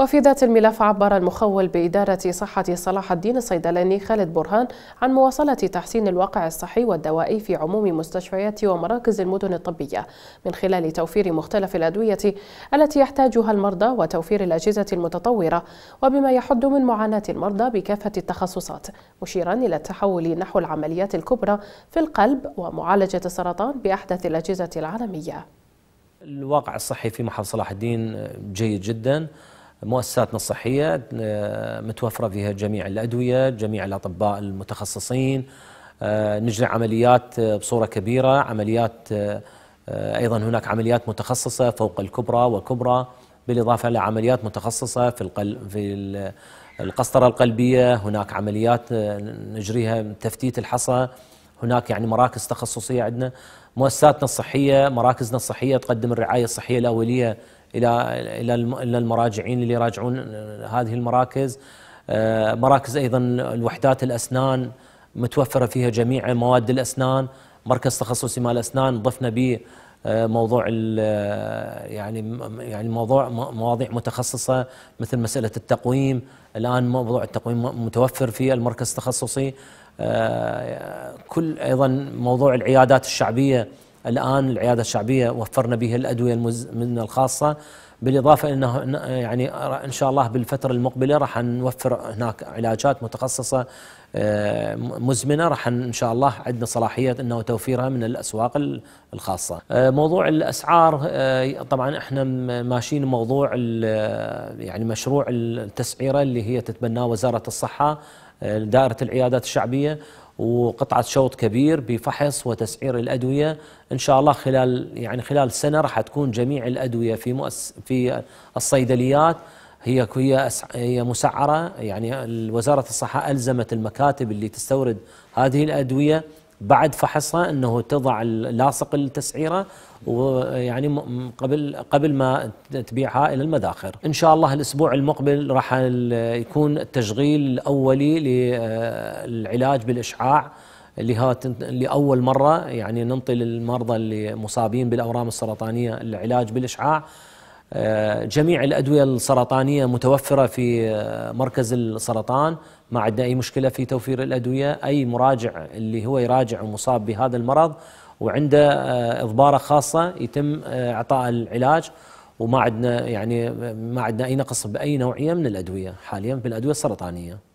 وفي ذات الملف عبر المخول بإدارة صحة صلاح الدين الصيدلاني خالد برهان عن مواصلة تحسين الواقع الصحي والدوائي في عموم مستشفيات ومراكز المدن الطبية من خلال توفير مختلف الأدوية التي يحتاجها المرضى وتوفير الأجهزة المتطورة وبما يحد من معاناة المرضى بكافة التخصصات مشيرا إلى التحول نحو العمليات الكبرى في القلب ومعالجة السرطان بأحدث الأجهزة العالمية الواقع الصحي في محل صلاح الدين جيد جداً مؤسساتنا الصحية آه، متوفرة فيها جميع الأدوية جميع الأطباء المتخصصين آه، نجري عمليات آه، بصورة كبيرة عمليات أيضا هناك عمليات متخصصة فوق الكبرى وكبرى بالإضافة إلى عمليات متخصصة في القلب في القسطرة القلبية هناك عمليات نجريها تفتيت الحصى هناك يعني مراكز تخصصية عندنا مؤسساتنا الصحية مراكزنا الصحية تقدم الرعاية الصحية الأولية الى الى الى المراجعين اللي يراجعون هذه المراكز آه، مراكز ايضا الوحدات الاسنان متوفره فيها جميع مواد الاسنان مركز تخصصي مال الاسنان ضفنا به آه، موضوع آه، يعني يعني موضوع مواضيع متخصصه مثل مساله التقويم الان موضوع التقويم متوفر في المركز التخصصي كل ايضا موضوع العيادات الشعبيه الآن العيادة الشعبية وفرنا به الأدوية من الخاصة بالإضافة أنه يعني إن شاء الله بالفترة المقبلة راح نوفر هناك علاجات متخصصة آه، مزمنة راح إن شاء الله عندنا صلاحية أنه توفيرها من الأسواق الخاصة آه، موضوع الأسعار آه، طبعا إحنا ماشيين موضوع يعني مشروع التسعيرة اللي هي تتبناه وزارة الصحة دائرة العيادات الشعبية وقطعة شوط كبير بفحص وتسعير الأدوية إن شاء الله خلال يعني خلال سنة راح تكون جميع الأدوية في مؤس في الصيدليات هي هي هي مسعره يعني وزاره الصحه الزمت المكاتب اللي تستورد هذه الادويه بعد فحصها انه تضع لاصق التسعيره ويعني قبل قبل ما تبيعها الى المداخر ان شاء الله الاسبوع المقبل راح يكون التشغيل الاولي للعلاج آه، بالاشعاع اللي ها لاول مره يعني ننطي للمرضى اللي مصابين بالاورام السرطانيه العلاج بالاشعاع جميع الأدوية السرطانية متوفرة في مركز السرطان ما عندنا أي مشكلة في توفير الأدوية أي مراجع اللي هو يراجع ومصاب بهذا المرض وعنده آه، إضبارة خاصة يتم آه، إعطاء العلاج وما عندنا يعني ما عندنا أي نقص بأي نوعية من الأدوية حاليا بالأدوية السرطانية